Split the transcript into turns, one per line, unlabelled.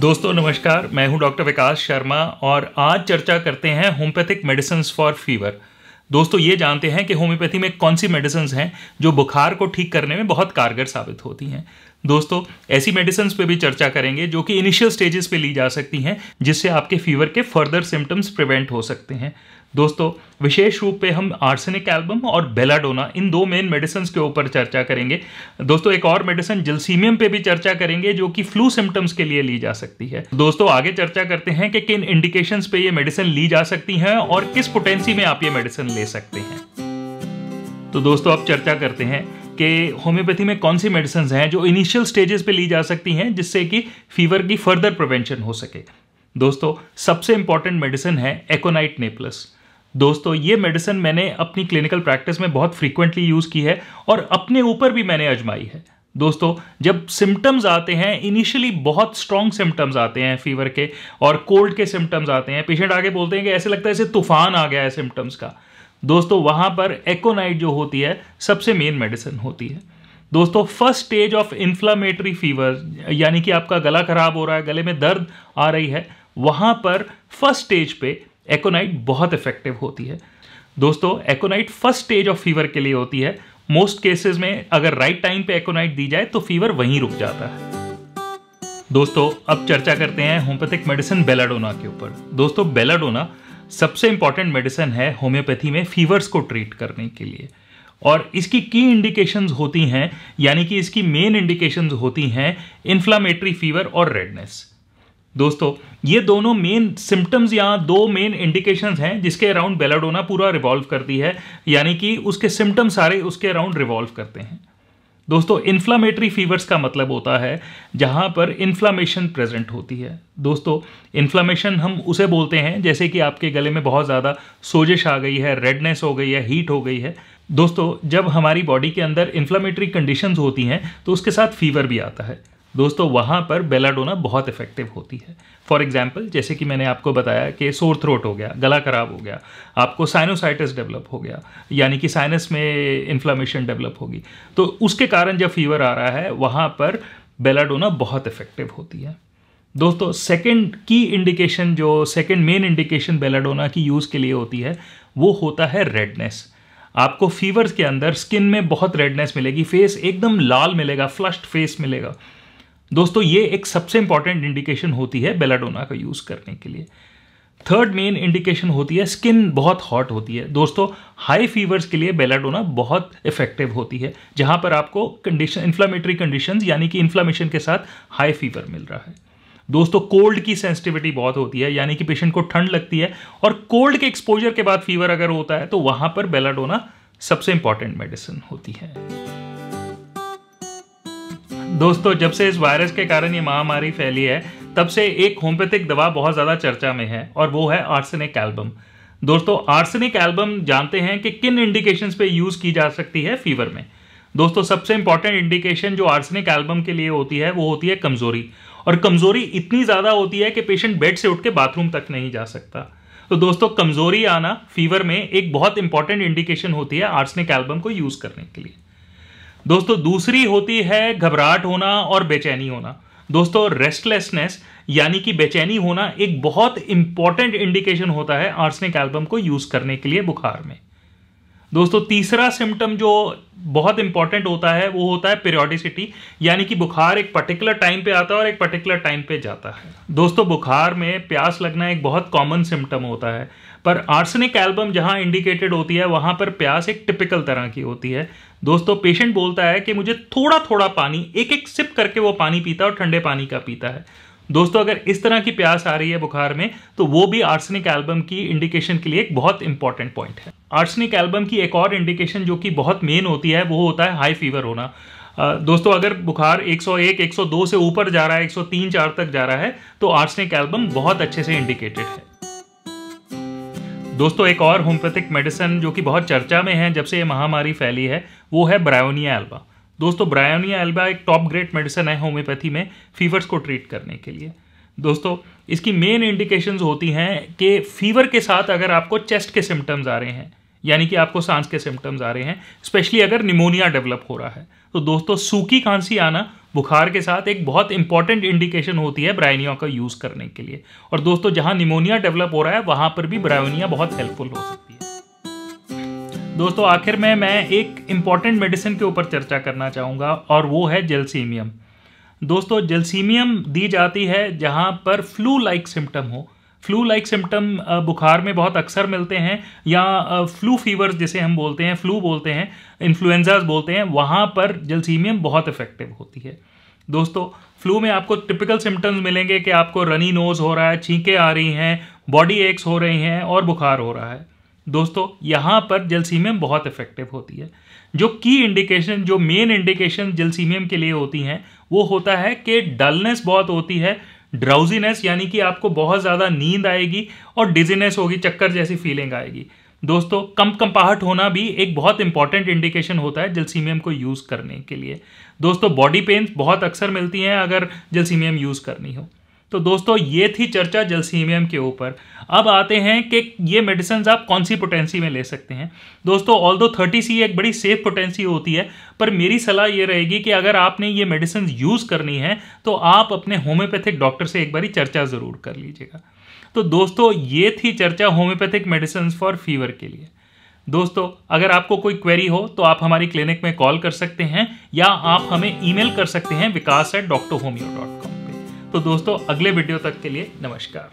दोस्तों नमस्कार मैं हूं डॉक्टर विकास शर्मा और आज चर्चा करते हैं होम्योपैथिक मेडिसिन फॉर फीवर दोस्तों ये जानते हैं कि होम्योपैथी में कौन सी मेडिसिन हैं जो बुखार को ठीक करने में बहुत कारगर साबित होती हैं दोस्तों ऐसी मेडिसिन पे भी चर्चा करेंगे जो कि इनिशियल स्टेजेस पे ली जा सकती हैं जिससे आपके फीवर के फर्दर सिम्टम्स प्रिवेंट हो सकते हैं दोस्तों विशेष रूप पे हम आर्सेनिक एल्बम और बेलाडोना इन दो मेन मेडिसिन के ऊपर चर्चा करेंगे दोस्तों एक और मेडिसिन जल्सीमियम पे भी चर्चा करेंगे जो कि फ्लू सिम्टम्स के लिए ली जा सकती है दोस्तों आगे चर्चा करते हैं कि किन इंडिकेशंस पे ये मेडिसिन ली जा सकती है और किस पोटेंसी में आप ये मेडिसिन ले सकते हैं तो दोस्तों आप चर्चा करते हैं कि होम्योपैथी में कौन सी मेडिसिन हैं जो इनिशियल स्टेजेस पे ली जा सकती हैं जिससे कि फीवर की फर्दर प्रिवेंशन हो सके दोस्तों सबसे इंपॉर्टेंट मेडिसिन है एकोनाइट नेपलस दोस्तों ये मेडिसिन मैंने अपनी क्लिनिकल प्रैक्टिस में बहुत फ्रीक्वेंटली यूज़ की है और अपने ऊपर भी मैंने आजमाई है दोस्तों जब सिम्टम्स आते हैं इनिशियली बहुत स्ट्रॉन्ग सिम्टम्स आते हैं फीवर के और कोल्ड के सिम्टम्स आते हैं पेशेंट आगे बोलते हैं कि ऐसे लगता है ऐसे तूफान आ गया है सिम्टम्स का दोस्तों वहाँ पर एकोनाइट जो होती है सबसे मेन मेडिसिन होती है दोस्तों first stage of inflammatory fever यानी कि आपका गला खराब हो रहा है गले में दर्द आ रही है वहाँ पर फर्स्ट स्टेज पे एकोनाइट बहुत इफेक्टिव होती है दोस्तों aconite first stage of fever के लिए होती है मोस्ट केसेस में अगर राइट टाइम पे एकोनाइट दी जाए तो फीवर वहीं रुक जाता है दोस्तों अब चर्चा करते हैं होम्योपैथिक मेडिसिन बेलाडोना के ऊपर दोस्तों बेलाडोना सबसे इंपॉर्टेंट मेडिसिन है होम्योपैथी में फीवर्स को ट्रीट करने के लिए और इसकी की इंडिकेशंस होती हैं यानी कि इसकी मेन इंडिकेशंस होती हैं इन्फ्लामेटरी फीवर और रेडनेस दोस्तों ये दोनों मेन सिम्टम्स या दो मेन इंडिकेशंस हैं जिसके अराउंड बेलाडोना पूरा रिवॉल्व करती है यानी कि उसके सिम्टम सारे उसके अराउंड रिवॉल्व करते हैं दोस्तों इन्फ्लामेटरी फीवर्स का मतलब होता है जहाँ पर इन्फ्लामेशन प्रेजेंट होती है दोस्तों इन्फ्लामेशन हम उसे बोलते हैं जैसे कि आपके गले में बहुत ज़्यादा सोजिश आ गई है रेडनेस हो गई है हीट हो गई है दोस्तों जब हमारी बॉडी के अंदर इन्फ्लामेटरी कंडीशंस होती हैं तो उसके साथ फीवर भी आता है दोस्तों वहाँ पर बेलाडोना बहुत इफेक्टिव होती है फॉर एग्जाम्पल जैसे कि मैंने आपको बताया कि सोर थ्रोट हो गया गला खराब हो गया आपको साइनोसाइटिस डेवलप हो गया यानी कि साइनस में इन्फ्लामेशन डेवलप होगी तो उसके कारण जब फीवर आ रहा है वहाँ पर बेलाडोना बहुत इफेक्टिव होती है दोस्तों सेकेंड की इंडिकेशन जो सेकेंड मेन इंडिकेशन बेलाडोना की यूज़ के लिए होती है वो होता है रेडनेस आपको फीवर्स के अंदर स्किन में बहुत रेडनेस मिलेगी फेस एकदम लाल मिलेगा फ्लश्ड फेस मिलेगा दोस्तों ये एक सबसे इंपॉर्टेंट इंडिकेशन होती है बेलाडोना का यूज़ करने के लिए थर्ड मेन इंडिकेशन होती है स्किन बहुत हॉट होती है दोस्तों हाई फीवर्स के लिए बेलाडोना बहुत इफेक्टिव होती है जहाँ पर आपको कंडीशन इन्फ्लामेटरी कंडीशन यानी कि इन्फ्लामेशन के साथ हाई फीवर मिल रहा है दोस्तों कोल्ड की सेंसिटिविटी बहुत होती है यानी कि पेशेंट को ठंड लगती है और कोल्ड के एक्सपोजर के बाद फीवर अगर होता है तो वहाँ पर बेलाडोना सबसे इंपॉर्टेंट मेडिसिन होती है दोस्तों जब से इस वायरस के कारण ये महामारी फैली है तब से एक होम्योपैथिक दवा बहुत ज़्यादा चर्चा में है और वो है आर्सेनिक एल्बम दोस्तों आर्सेनिक एल्बम जानते हैं कि किन इंडिकेशंस पे यूज़ की जा सकती है फीवर में दोस्तों सबसे इंपॉर्टेंट इंडिकेशन जो आर्सेनिक एल्बम के लिए होती है वो होती है कमज़ोरी और कमज़ोरी इतनी ज़्यादा होती है कि पेशेंट बेड से उठ के बाथरूम तक नहीं जा सकता तो दोस्तों कमज़ोरी आना फीवर में एक बहुत इंपॉर्टेंट इंडिकेशन होती है आर्सेनिक एल्बम को यूज़ करने के लिए दोस्तों दूसरी होती है घबराहट होना और बेचैनी होना दोस्तों रेस्टलेसनेस यानी कि बेचैनी होना एक बहुत इंपॉर्टेंट इंडिकेशन होता है आर्सनिक एल्बम को यूज करने के लिए बुखार में दोस्तों तीसरा सिम्टम जो बहुत इंपॉर्टेंट होता है वो होता है पीरियोडिसिटी यानी कि बुखार एक पर्टिकुलर टाइम पे आता है और एक पर्टिकुलर टाइम पे जाता है दोस्तों बुखार में प्यास लगना एक बहुत कॉमन सिम्टम होता है पर आर्सनिक एल्बम जहां इंडिकेटेड होती है वहां पर प्यास एक टिपिकल तरह की होती है दोस्तों पेशेंट बोलता है कि मुझे थोड़ा थोड़ा पानी एक एक सिप करके वो पानी पीता है और ठंडे पानी का पीता है दोस्तों अगर इस तरह की प्यास आ रही है बुखार में तो वो भी आर्सनिक एल्बम की इंडिकेशन के लिए एक बहुत इंपॉर्टेंट पॉइंट है आर्सनिक एल्बम की एक और इंडिकेशन जो कि बहुत मेन होती है वो होता है हाई फीवर होना दोस्तों अगर बुखार 101, 102 से ऊपर जा रहा है 103, 4 तक जा रहा है तो आर्सनिक एल्बम बहुत अच्छे से इंडिकेटेड है दोस्तों एक और होम्योपैथिक मेडिसिन जो कि बहुत चर्चा में है जब से ये महामारी फैली है वो है ब्रायोनिया एल्बा दोस्तों ब्रायोनिया एल्बा एक टॉप ग्रेड मेडिसिन है होम्योपैथी में फीवर्स को ट्रीट करने के लिए दोस्तों इसकी मेन इंडिकेशंस होती हैं कि फीवर के साथ अगर आपको चेस्ट के सिम्टम्स आ रहे हैं यानी कि आपको सांस के सिम्टम्स आ रहे हैं स्पेशली अगर निमोनिया डेवलप हो रहा है तो दोस्तों सूखी खांसी आना बुखार के साथ एक बहुत इंपॉर्टेंट इंडिकेशन होती है ब्रायोनिया का यूज़ करने के लिए और दोस्तों जहाँ निमोनिया डेवलप हो रहा है वहाँ पर भी ब्रायोनिया बहुत हेल्पफुल हो सकती है दोस्तों आखिर में मैं एक इम्पॉर्टेंट मेडिसिन के ऊपर चर्चा करना चाहूँगा और वो है जेलसीमियम दोस्तों जेलसीमियम दी जाती है जहाँ पर फ्लू लाइक सिम्टम हो फ्लू लाइक सिम्टम बुखार में बहुत अक्सर मिलते हैं या फ्लू uh, फीवर्स जिसे हम बोलते हैं फ्लू बोलते हैं इन्फ्लुएंजाज बोलते हैं वहाँ पर जलसीमियम बहुत इफेक्टिव होती है दोस्तों फ्लू में आपको टिपिकल सिम्टम्स मिलेंगे कि आपको रनी नोज हो रहा है छींकें आ रही हैं बॉडी एक्स हो रही हैं और बुखार हो रहा है दोस्तों यहाँ पर जलसीमियम बहुत इफेक्टिव होती है जो की इंडिकेशन जो मेन इंडिकेशन जलसीमियम के लिए होती हैं वो होता है कि डलनेस बहुत होती है ड्राउजीनेस यानी कि आपको बहुत ज़्यादा नींद आएगी और डिजीनेस होगी चक्कर जैसी फीलिंग आएगी दोस्तों कम कंपाहट होना भी एक बहुत इंपॉर्टेंट इंडिकेशन होता है जलसीमियम को यूज़ करने के लिए दोस्तों बॉडी पेन बहुत अक्सर मिलती हैं अगर जलसीमियम यूज़ करनी हो तो दोस्तों ये थी चर्चा जलसीमियम के ऊपर अब आते हैं कि ये मेडिसिन आप कौन सी पोटेंसी में ले सकते हैं दोस्तों ऑल दो थर्टी सी एक बड़ी सेफ पोटेंसी होती है पर मेरी सलाह ये रहेगी कि अगर आपने ये मेडिसिन यूज़ करनी है तो आप अपने होम्योपैथिक डॉक्टर से एक बारी चर्चा ज़रूर कर लीजिएगा तो दोस्तों ये थी चर्चा होम्योपैथिक मेडिसिन फॉर फीवर के लिए दोस्तों अगर आपको कोई क्वेरी हो तो आप हमारी क्लिनिक में कॉल कर सकते हैं या आप हमें ईमेल कर सकते हैं Vikas at doctor homeo dot com तो दोस्तों अगले वीडियो तक के लिए नमस्कार